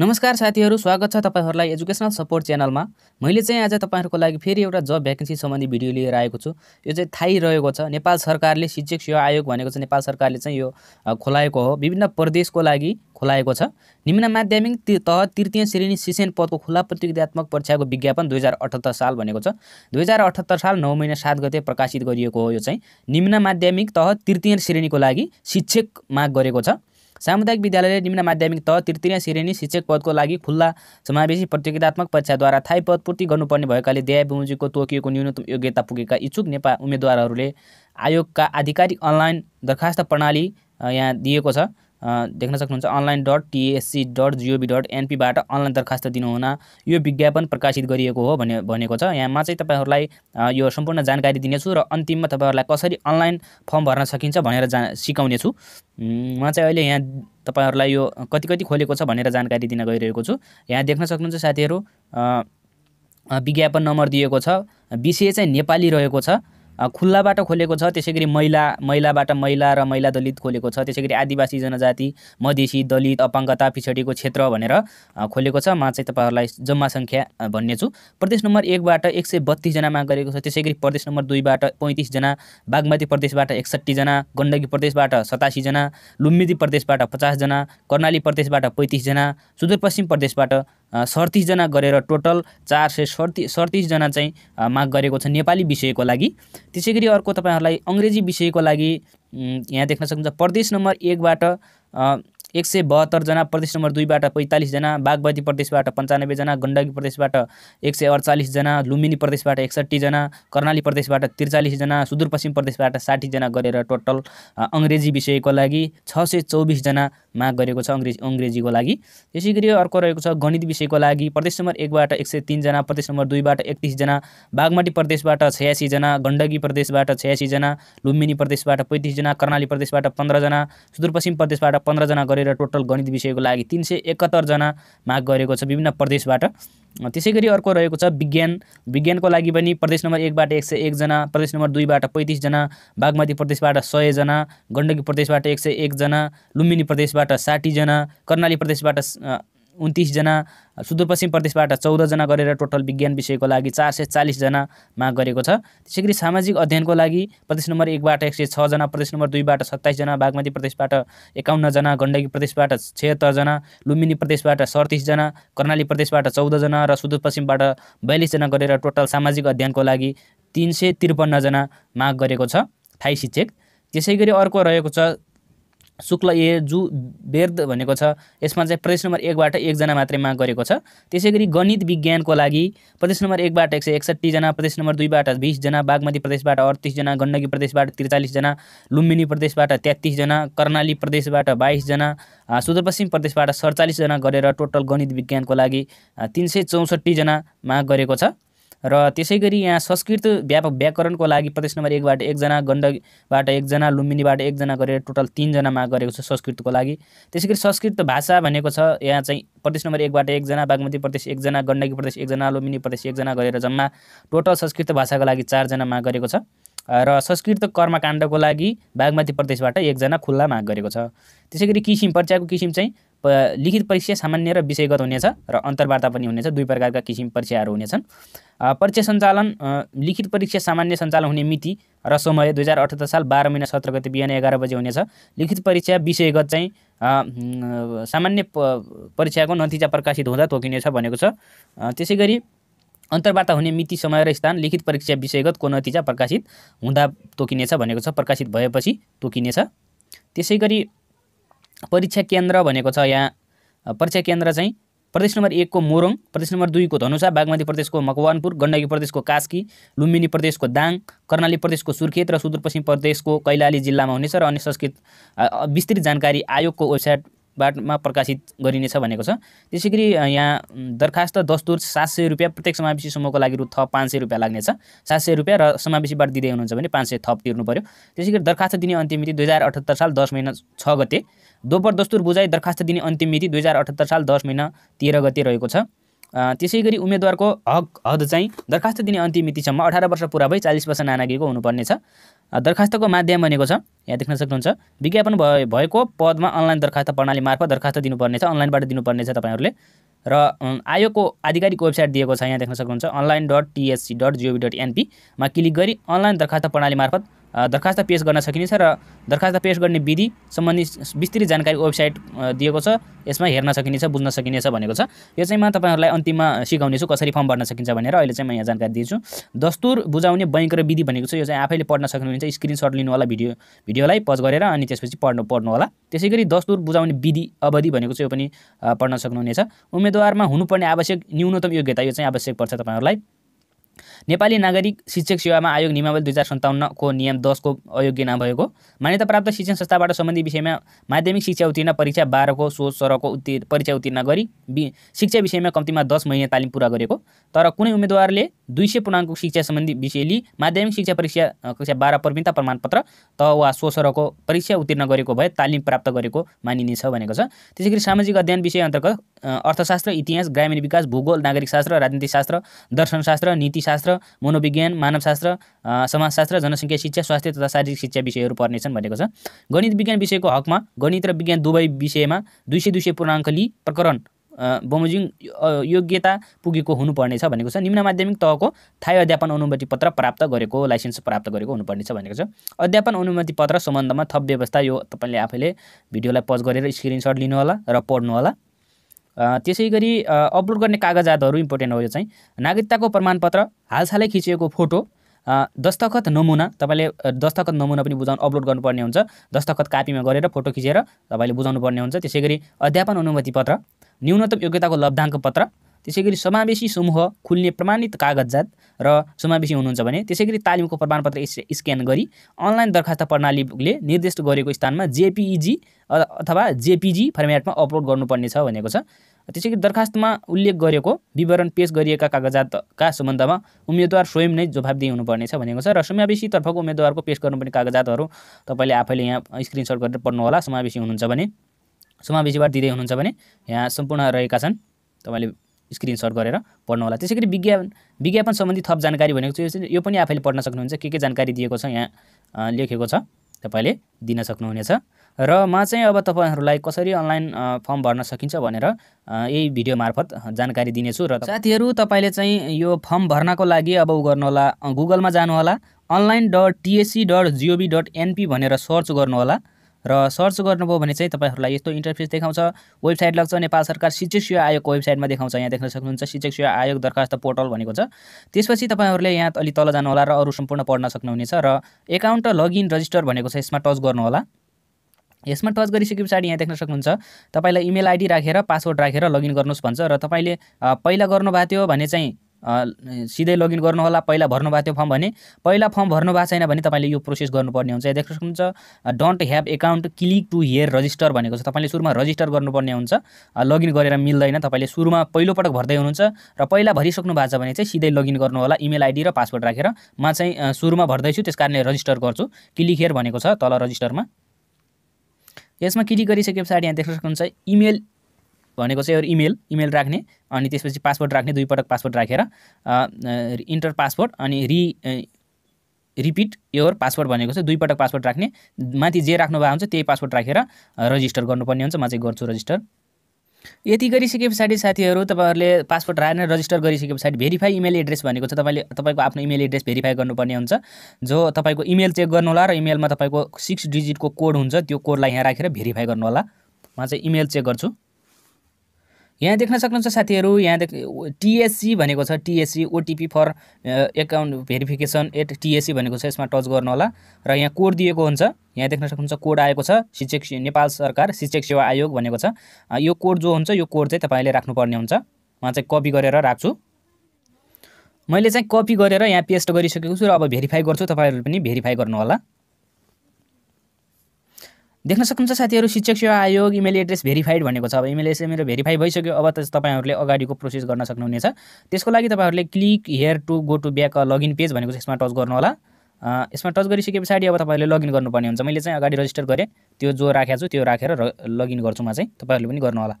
नमस्कार साथीहरू स्वागत छ तपाईँहरूलाई एजुकेसनल सपोर्ट च्यानलमा मैले चाहिँ आज तपाईँहरूको लागि फेरि एउटा जब भ्याकेन्सी सम्बन्धी भिडियो लिएर आएको छु यो चाहिँ थाहै रहेको छ नेपाल सरकारले शिक्षक सेवा आयोग भनेको चाहिँ नेपाल सरकारले चाहिँ यो खोलाएको हो विभिन्न प्रदेशको लागि खोलाएको छ निम्न माध्यमिक तह तृतीय श्रेणी शिक्षण पदको खुला प्रतियोगितात्मक परीक्षाको विज्ञापन दुई हजार अठहत्तर साल भनेको छ दुई हजार अठहत्तर साल नौ महिना सात गते प्रकाशित गरिएको हो यो चाहिँ निम्न माध्यमिक तह तृतीय श्रेणीको लागि शिक्षक माग गरेको छ सामुदायिक विद्यालयले निम्न माध्यमिक तह तृतीय श्रेणी शिक्षक पदको लागि खुल्ला समावेशी प्रतियोगितात्मक परीक्षाद्वारा थाई पदपूर्ति गर्नुपर्ने भएकाले देहाबुमोजीको तोकिएको न्यूनतम योग्यता पुगेका इच्छुक नेपाल उम्मेद्वारहरूले आयोगका आधिकारिक अनलाइन दरखास्त प्रणाली यहाँ दिएको छ देख्न सक्नुहुन्छ online dot TSC dot जिओभी dot एनपीबाट अनलाइन दरखास्त दिनुहुन यो विज्ञापन प्रकाशित गरिएको हो भने भनेको छ यहाँमा चाहिँ तपाईँहरूलाई यो सम्पूर्ण जानकारी दिनेछु र अन्तिममा तपाईँहरूलाई कसरी अनलाइन फर्म भर्न सकिन्छ भनेर जा सिकाउनेछु म चाहिँ अहिले यहाँ तपाईँहरूलाई यो कति कति खोलेको छ भनेर जानकारी दिन गइरहेको छु यहाँ देख्न सक्नुहुन्छ साथीहरू विज्ञापन नम्बर दिएको छ विषय चाहिँ नेपाली रहेको छ खुल्लाबाट खोलेको छ त्यसै गरी महिला महिलाबाट महिला र महिला दलित खोलेको छ त्यसै गरी आदिवासी जनजाति मधेसी दलित अपाङ्गता पिछडीको क्षेत्र भनेर खोलेको छ म चाहिँ तपाईँहरूलाई जम्मा सङ्ख्या भन्ने छु प्रदेश नम्बर एकबाट एक सय बत्तिसजना माग गरेको छ त्यसै गरी प्रदेश नम्बर दुईबाट पैँतिसजना बागमती प्रदेशबाट एकसट्ठीजना गण्डकी प्रदेशबाट सतासीजना लुम्बिनी प्रदेशबाट पचासजना कर्णाली प्रदेशबाट पैँतिसजना सुदूरपश्चिम प्रदेशबाट सडतिसजना गरेर टोटल चार सय सडति सडतिसजना चाहिँ माग गरेको छ नेपाली विषयको लागि त्यसै गरी अर्को तपाईँहरूलाई अङ्ग्रेजी विषयको लागि यहाँ देख्न सक्नुहुन्छ प्रदेश नम्बर एकबाट एक सय बहत्तरजना प्रदेश नम्बर दुईबाट पैँतालिसजना बागमती प्रदेशबाट पन्चानब्बेजना गण्डकी प्रदेशबाट एक सय अडचालिसजना लुम्बिनी प्रदेशबाट एकसट्ठीजना कर्णाली प्रदेशबाट त्रिचालिसजना सुदूरपश्चिम प्रदेशबाट साठीजना गरेर टोटल अङ्ग्रेजी विषयको लागि छ सय चौबिसजना माग गरेको छ अङ्ग्रेजी अङ्ग्रेजीको लागि त्यसै गरी अर्को रहेको छ गणित विषयको लागि प्रदेश नम्बर एकबाट एक सय तिनजना प्रदेश नम्बर दुईबाट एकतिसजना बागमती प्रदेशबाट छयासीजना गण्डकी प्रदेशबाट छयासीजना लुम्बिनी प्रदेशबाट पैँतिसजना कर्णाली प्रदेशबाट पन्ध्रजना सुदूरपश्चिम प्रदेशबाट पन्ध्रजना गरेर गरेर टोटल गणित विषयको लागि तिन सय एकहत्तरजना माग गरेको छ विभिन्न प्रदेशबाट त्यसै गरी अर्को रहेको छ विज्ञान विज्ञानको लागि पनि प्रदेश नम्बर एकबाट एक सय एकजना प्रदेश नम्बर दुईबाट पैँतिसजना बागमती प्रदेशबाट सयजना गण्डकी प्रदेशबाट एक सय एकजना लुम्बिनी प्रदेशबाट साठीजना कर्णाली प्रदेशबाट उन्तिसजना सुदूरपश्चिम प्रदेशबाट चौधजना गरेर टोटल विज्ञान विषयको लागि चार सय चालिसजना माग गरेको छ त्यसै गरी सामाजिक अध्ययनको लागि प्रदेश नम्बर एकबाट एक सय छजना प्रदेश नम्बर दुईबाट सत्ताइसजना बागमती प्रदेशबाट एकाउन्नजना गण्डकी प्रदेशबाट छत्तरजना लुम्बिनी प्रदेशबाट सडतिसजना कर्णाली प्रदेशबाट चौधजना र सुदूरपश्चिमबाट बयालिसजना गरेर टोटल सामाजिक अध्ययनको लागि तिन सय त्रिपन्नजना माग गरेको छ थाई शिक्षक त्यसै गरी अर्को रहेको छ शुक्ल ए जु वेद भनेको छ यसमा चाहिँ प्रदेश नम्बर एकबाट एकजना मात्रै माग गरेको छ त्यसै गरी गणित विज्ञानको लागि प्रदेश नम्बर एकबाट एक सय एकसट्ठीजना प्रदेश नम्बर दुईबाट बिसजना बागमती प्रदेशबाट अडतिसजना गण्डकी प्रदेशबाट त्रिचालिसजना लुम्बिनी प्रदेशबाट तेत्तिसजना कर्णाली प्रदेशबाट बाइसजना सुदूरपश्चिम प्रदेशबाट सडचालिसजना गरेर टोटल गणित विज्ञानको लागि तिन सय चौसठीजना माग गरेको छ र त्यसै गरी यहाँ संस्कृत व्यापक व्याकरणको लागि प्रदेश नम्बर एकबाट एकजना गण्डकबाट एकजना लुम्बिनीबाट एकजना गरेर टोटल तिनजना माग गरेको छ संस्कृतको लागि त्यसै गरी संस्कृत भाषा भनेको छ यहाँ चाहिँ प्रदेश नम्बर एकबाट एकजना बागमती प्रदेश एकजना गण्डकी प्रदेश एकजना लुम्बिनी प्रदेश एकजना गरेर जम्मा टोटल संस्कृत भाषाको लागि चारजना माग गरेको छ र संस्कृत कर्मकाण्डको लागि बागमती प्रदेशबाट एकजना खुल्ला माग गरेको छ त्यसै गरी किसिम पर्च्याको किसिम चाहिँ लिखित परीक्षा सामान्य र विषयगत हुनेछ र अन्तर्वार्ता पनि हुनेछ दुई प्रकारका किसिम परीक्षाहरू हुनेछन् परीक्षा सञ्चालन लिखित परीक्षा सामान्य सञ्चालन हुने मिति र समय दुई हजार अठहत्तर साल बाह्र महिना सत्र गति बिहान एघार बजे हुनेछ लिखित परीक्षा विषयगत चाहिँ सामान्य परीक्षाको नतिजा प्रकाशित हुँदा तोकिनेछ भनेको छ त्यसै गरी अन्तर्वार्ता हुने मिति समय र स्थान लिखित परीक्षा विषयगतको नतिजा प्रकाशित हुँदा तोकिनेछ भनेको छ प्रकाशित भएपछि तोकिनेछ त्यसै गरी परीक्षा केन्द्र भनेको छ यहाँ परीक्षा केन्द्र चाहिँ प्रदेश नम्बर एकको मोरङ प्रदेश नम्बर दुईको धनुषा बागमती प्रदेशको मकवानपुर गण्डकी प्रदेशको कास्की लुम्बिनी प्रदेशको दाङ कर्णाली प्रदेशको सुर्खेत र सुदूरपश्चिम प्रदेशको कैलाली जिल्लामा हुनेछ र अन्य संस्कृत विस्तृत जानकारी आयोगको वेबसाइट बाटमा प्रकाशित गरिनेछ भनेको छ त्यसै गरी यहाँ दरखास्त दस्तुर सात सय रुपियाँ प्रत्येक समावेशी समूहको लागि रु थप पाँच सय रुपियाँ लाग्नेछ सात सय रुपियाँ र समावेशीबाट दिँदै हुनुहुन्छ भने पाँच सय थप तिर्नु पऱ्यो त्यसै गरी दरखास्त दिने अन्तिम मिति दुई हजार अठहत्तर साल दस महिना छ गते दोब्बर दस्तुर बुझाइ दरखास्त दिने अन्तिम मिति दुई हजार अठहत्तर साल दस महिना तेह्र गते रहेको छ त्यसै गरी उम्मेद्वारको हक हद चाहिँ दरखास्त दिने अन्तिम मितिसम्म अठार वर्ष पुरा भई चालिस वर्ष नानागिएको हुनुपर्ने छ दरखास्तको माध्यम भनेको छ यहाँ देख्न सक्नुहुन्छ विज्ञापन भए भएको पदमा अनलाइन दरखास्त प्रणाली मार्फत दरखास्त दिनुपर्नेछ अनलाइनबाट दिनुपर्नेछ तपाईँहरूले र आयोगको आधिकारिक वेबसाइट दिएको छ यहाँ देख्न सक्नुहुन्छ online dot TSC dot जिओभी dot एनपीमा क्लिक गरी अनलाइन दरखास्त प्रणाली मार्फत दरखास्त पेस गर्न सकिनेछ र दरखास्त पेस गर्ने विधि सम्बन्धी विस्तृत जानकारी वेबसाइट दिएको छ यसमा हेर्न सकिनेछ बुझ्न सकिनेछ भनेको छ यो चाहिँ म तपाईँहरूलाई अन्तिममा सिकाउनेछु कसरी फर्म भर्न सकिन्छ भनेर अहिले चाहिँ म यहाँ जानकारी दिन्छु दस्तुर बुझाउने बैङ्क र विधि भनेको छ यो चाहिँ आफैले पढ्न सक्नुहुन्छ स्क्रिनसट लिनु होला भिडियो भिडियोलाई पज गरेर अनि त्यसपछि पढ्नु पढ्नु होला त्यसै गरी दस्तुर बुझाउने विधि अवधि भनेको छ यो पनि पढ्न सक्नुहुनेछ उम्मेदवारमा हुनुपर्ने आवश्यक न्यूनतम योग्यता यो चाहिँ आवश्यक पर्छ तपाईँहरूलाई नेपाली नागरिक शिक्षक सेवामा आयोग नियमावली दुई हजार सन्ताउन्नको नियम दसको अयोग्य नभएको मान्यता प्राप्त शिक्षण संस्थाबाट सम्बन्धी विषयमा माध्यमिक शिक्षा उत्तीर्ण परीक्षा बाह्रको सोच सरको उत्तीर्ण परीक्षा उत्तीर्ण गरी शिक्षा विषयमा कम्तीमा दस महिना तालिम पुरा गरेको तर कुनै उम्मेद्वारले दुई सय पूर्णाङ्कको शिक्षा सम्बन्धी विषय लिई माध्यमिक शिक्षा परीक्षा कक्षा बाह्र प्रवीणता प्रमाणपत्र त वा सोसरको परीक्षा उत्तीर्ण गरेको भए तालिम प्राप्त गरेको मानिनेछ भनेको छ त्यसै गरी सामाजिक अध्ययन विषय अन्तर्गत अर्थशास्त्र इतिहास ग्रामीण विकास भूगोल नागरिक शास्त्र राजनीतिशास्त्र दर्शनशास्त्र नीतिशास्त्र अर्थशास्त्र मनोविज्ञान मानवशास्त्र समाजशास्त्र जनसङ्ख्या शिक्षा स्वास्थ्य तथा शारीरिक शिक्षा विषयहरू पर्नेछन् भनेको छ गणित विज्ञान विषयको हकमा गणित र विज्ञान दुवै विषयमा दुई सय दुई सय पूर्णाङ्क लिई प्रकरण बमोजिङ योग्यता पुगेको हुनुपर्नेछ भनेको छ निम्न माध्यमिक तहको थायी अध्यापन अनुमति पत्र प्राप्त गरेको लाइसेन्स प्राप्त गरेको हुनुपर्नेछ भनेको छ अध्यापन अनुमति पत्र सम्बन्धमा थप व्यवस्था यो तपाईँले आफैले भिडियोलाई पज गरेर स्क्रिनसट लिनुहोला र पढ्नुहोला त्यसै गरी अपलोड गर्ने कागजातहरू इम्पोर्टेन्ट हो यो चाहिँ नागरिकताको प्रमाणपत्र हालसालै खिचिएको फोटो दस्तखत नमुना तपाईँले दस्तखत नमुना पनि बुझाउनु अपलोड गर्नुपर्ने हुन्छ दस्तखत कापीमा गरेर फोटो खिचेर तपाईँले बुझाउनु पर्ने हुन्छ त्यसै गरी अध्यापन अनुमति पत्र न्यूनतम योग्यताको लब्धाङ्क पत्र त्यसै गरी समावेशी समूह खुल्ने प्रमाणित कागजात र समावेशी हुनुहुन्छ भने त्यसै गरी तालिमको प्रमाणपत्र स्क्यान गरी अनलाइन दरखास्त प्रणालीले निर्देश गरेको स्थानमा जेपिइजी अथवा जेपिजी फर्मेटमा अपलोड गर्नुपर्ने छ भनेको छ त्यसै गरी दरखास्तमा उल्लेख गरेको विवरण पेस गरिएका कागजातका सम्बन्धमा उम्मेद्वार स्वयं नै जवाबदेही हुनुपर्नेछ भनेको छ र समावेशी तर्फको उम्मेद्वारको पेस गर्नुपर्ने कागजातहरू तपाईँले आफैले यहाँ स्क्रिनसट गरेर पढ्नुहोला समावेशी हुनुहुन्छ भने समावेशीबाट दिँदै हुनुहुन्छ भने यहाँ सम्पूर्ण रहेका छन् तपाईँले स्क्रिनसट गरेर पढ्नुहोला त्यसै गरी विज्ञापन विज्ञापन सम्बन्धी थप जानकारी भनेको चाहिँ यो पनि आफैले पढ्न सक्नुहुन्छ के के जानकारी दिएको छ यहाँ लेखेको छ तपाईँले दिन सक्नुहुनेछ र म चाहिँ अब तपाईँहरूलाई कसरी अनलाइन फर्म भर्न सकिन्छ भनेर यही भिडियो मार्फत जानकारी दिनेछु र साथीहरू तपाईँले चाहिँ यो फर्म भर्नको लागि अब ऊ गर्नुहोला गुगलमा जानुहोला online dot TSC dot जिओभी dot NP भनेर सर्च गर्नुहोला र सर्च गर्नुभयो भने चाहिँ तपाईँहरूलाई यस्तो इन्टरफेस देखाउँछ वेबसाइट लाग्छ नेपाल सरकार शिक्षक सेवा आयोगको वेबसाइटमा देखाउँछ यहाँ देख्न सक्नुहुन्छ शिक्षक सेवा आयोग दरखास्त पोर्टल भनेको छ त्यसपछि तपाईँहरूले यहाँ अलि तल जानुहोला र अरू सम्पूर्ण पढ्न सक्नुहुनेछ र एकाउन्ट लगइन रजिस्टर भनेको छ यसमा टच गर्नुहोला यसमा टच गरिसके पछाडि यहाँ देख्न सक्नुहुन्छ तपाईँलाई इमेल आइडी राखेर पासवर्ड राखेर लगइन गर्नुहोस् भन्छ र तपाईँले पहिला गर्नुभएको थियो भने चाहिँ सिधै लगइन गर्नुहोला पहिला भर्नुभएको थियो फर्म भने पहिला फर्म भर्नु भएको छैन भने तपाईँले यो प्रोसेस गर्नुपर्ने हुन्छ देख्न सक्नुहुन्छ don't have account click to here register भनेको छ तपाईँले सुरुमा रजिस्टर गर्नुपर्ने हुन्छ लगइन गरेर मिल्दैन तपाईँले सुरुमा पहिलोपटक भर्दै हुनुहुन्छ र पहिला भरिसक्नु भएको छ भने चाहिँ सिधै लगइन गर्नुहोला इमेल आइडी र पासवर्ड राखेर म चाहिँ सुरुमा भर्दैछु त्यस कारणले रजिस्टर गर्छु क्लिक हियर भनेको छ तल रजिस्टरमा यसमा क्लिक गरिसके पछाडि यहाँ देख्न सक्नुहुन्छ इमेल भनेको चाहिँ एउटा इमेल इमेल राख्ने अनि त्यसपछि पासवर्ड राख्ने दुईपटक पासवर्ड राखेर इन्टर पासवर्ड अनि रि रिपिट योर पासवर्ड भनेको चाहिँ दुईपटक पासवर्ड राख्ने माथि जे राख्नु भएको हुन्छ त्यही पासवर्ड राखेर रजिस्टर गर्नुपर्ने हुन्छ म चाहिँ गर्छु रजिस्टर यति गरिसके पछाडि साथीहरू तपाईँहरूले पासपोर्ट राखेर रजिस्टर गरिसके पछाडि भेरिफाई इमेल एड्रेस भनेको चाहिँ तपाईँले तपाईँको आफ्नो इमेल एड्रेस भेरिफाई गर्नुपर्ने हुन्छ जो तपाईँको इमेल चेक गर्नु होला र इमेलमा तपाईँको सिक्स डिजिटको कोड हुन्छ त्यो कोडलाई यहाँ राखेर भेरिफाई गर्नु होला म चाहिँ इमेल चेक गर्छु यहाँ देख्न सक्नुहुन्छ साथीहरू यहाँ देख टिएससी भनेको छ TSC OTP for account verification at TSC भनेको छ यसमा टच गर्नु होला र यहाँ कोड दिएको हुन्छ यहाँ देख्न सक्नुहुन्छ कोड आएको छ शिक्षक नेपाल सरकार शिक्षक सेवा आयोग भनेको छ यो कोड जो हुन्छ यो कोड चाहिँ तपाईँले राख्नुपर्ने हुन्छ म चाहिँ कपी गरेर राख्छु मैले चाहिँ कपी गरेर यहाँ पेस्ट गरिसकेको छु र अब भेरिफाई गर्छु तपाईँहरूले पनि भेरिफाई गर्नु होला देख्न सक्नुहुन्छ साथीहरू शिक्षक सेवा आयोग इमेल एड्रेस भेरिफाइड भनेको छ अब इमेल एड्रेस मेरो भेरिफाई भइसक्यो अब त तपाईँहरूले अगाडिको प्रोसेस गर्न सक्नुहुनेछ त्यसको लागि तपाईँहरूले click here to go to back login page भनेको छ यसमा टच गर्नु होला यसमा टच गरिसके पछाडि अब तपाईँहरूले लगइन गर्नुपर्ने हुन्छ मैले चाहिँ अगाडि रजिस्टर गरेँ त्यो जो राखेको छु त्यो राखेर लगइन गर्छु म चाहिँ तपाईँहरूले पनि गर्नुहोला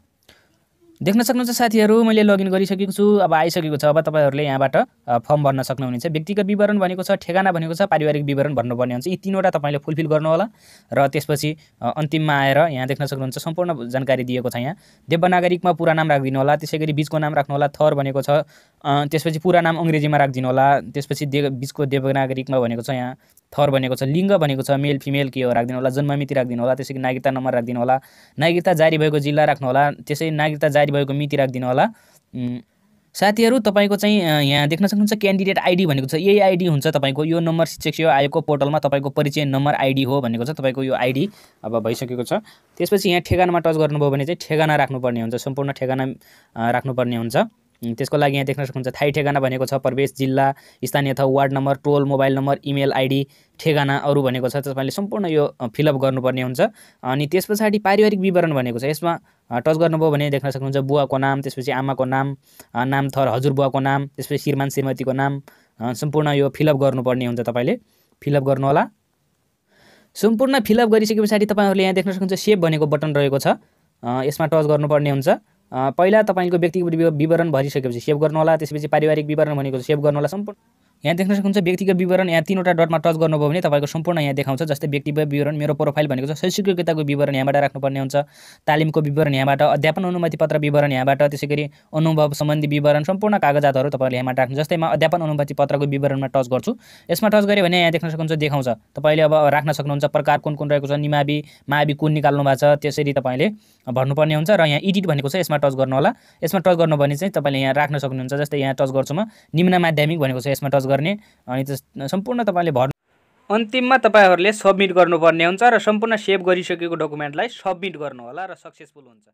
देख्न सक्नुहुन्छ साथीहरू मैले लगइन गरिसकेको छु अब आइसकेको छ अब तपाईँहरूले यहाँबाट फर्म भर्न सक्नुहुनेछ व्यक्तिगत विवरण भनेको छ ठेगाना भनेको छ पारिवारिक विवरण भन्नुपर्ने हुन्छ यी तिनवटा तपाईँले फुलफिल गर्नुहोला र त्यसपछि अन्तिममा आएर यहाँ देख्न सक्नुहुन्छ सम्पूर्ण जानकारी दिएको छ यहाँ देवनागरिकमा पुरा नाम राखिदिनु होला त्यसै गरी बिचको नाम राख्नुहोला थर भनेको छ त्यसपछि पुरा नाम अङ्ग्रेजीमा राखिदिनु होला त्यसपछि दे बिचको देवनागरिकमा भनेको छ यहाँ थर भनेको छ लिङ्ग भनेको छ मेल फिमेल के हो राखिदिनु होला जन्ममिति राखिदिनु होला त्यसै नागरिकता नम्बर राखिदिनु होला नागरिकता जारी भएको जिल्ला राख्नु होला त्यसै नागरिकता जारी भएको मिति राखिदिनु होला साथीहरू तपाईँको चाहिँ यहाँ देख्न सक्नुहुन्छ क्यान्डिडेट आइडी भनेको छ यही आइडी हुन्छ तपाईँको यो नम्बर शिक्षक सेवा आयोगको पोर्टलमा तपाईँको परिचय नम्बर आइडी हो भनेको छ तपाईँको यो आइडी अब भइसकेको छ त्यसपछि यहाँ ठेगानामा टच गर्नुभयो भने चाहिँ ठेगाना राख्नुपर्ने हुन्छ सम्पूर्ण ठेगाना राख्नुपर्ने हुन्छ त्यसको लागि यहाँ देख्न सक्नुहुन्छ थाई ठेगाना भनेको छ प्रवेश जिल्ला स्थानीय अथवा वार्ड नम्बर टोल मोबाइल नम्बर इमेल आइडी ठेगाना अरू भनेको छ तपाईँले सम्पूर्ण यो फिलअप गर्नुपर्ने हुन्छ अनि त्यस पछाडि पारिवारिक विवरण भनेको छ यसमा टच गर्नुभयो भने देख्न सक्नुहुन्छ बुवाको नाम त्यसपछि आमाको नाम नाम थर हजुरबुवाको नाम त्यसपछि श्रीमान श्रीमतीको नाम सम्पूर्ण यो फिलअप गर्नुपर्ने हुन्छ तपाईँले फिलअप गर्नुहोला सम्पूर्ण फिलअप गरिसके पछाडि तपाईँहरूले यहाँ देख्न सक्नुहुन्छ सेभ भनेको बटन रहेको छ यसमा टच गर्नुपर्ने हुन्छ पहिला तपाईँको व्यक्तिगत विवरण भरिसकेपछि सेभ गर्नुहोला त्यसपछि पारिवारिक विवरण भनेको सेभ गर्नुहोला सम्पूर्ण यहाँ देख्न सक्नुहुन्छ व्यक्तिगत विवरण यहाँ तिनवटा डटमा टच गर्नुभयो भने तपाईँको सम्पूर्ण यहाँ देखाउँछ जस्तै व्यक्तिगत विवरण मेरो प्रोफाइल भनेको छ शैक्षिक योग्यताको विवरण यहाँबाट राख्नुपर्ने हुन्छ तालिमको विवरण यहाँबाट अध्यापन अनुमति पत्र विवरण यहाँबाट त्यसै गरी अनुभव सम्बन्धी विवरण सम्पूर्ण कागजातहरू तपाईँले यहाँबाट राख्नु जस्तै म अध्यापन अनुमति पत्रको विवरणमा टच गर्छु यसमा टच गऱ्यो भने यहाँ देख्न सक्नुहुन्छ देखाउँछ तपाईँले अब राख्न सक्नुहुन्छ प्रकार कुन कुन रहेको छ निमावि मावि कुन निकाल्नु भएको छ त्यसरी तपाईँले भन्नुपर्ने हुन्छ र यहाँ इडिट भनेको छ यसमा टच गर्नु होला यसमा टच गर्नु भने चाहिँ तपाईँले यहाँ राख्न सक्नुहुन्छ जस्तै यहाँ टच गर्छु म निम्न माध्यमिक भनेको छ यसमा टच गर्ने अनि त्यस सम्पूर्ण तपाईँले भर्नु अन्तिममा तपाईँहरूले सब्मिट गर्नुपर्ने हुन्छ र सम्पूर्ण सेभ गरिसकेको डकुमेन्टलाई सब्मिट गर्नुहोला र सक्सेसफुल हुन्छ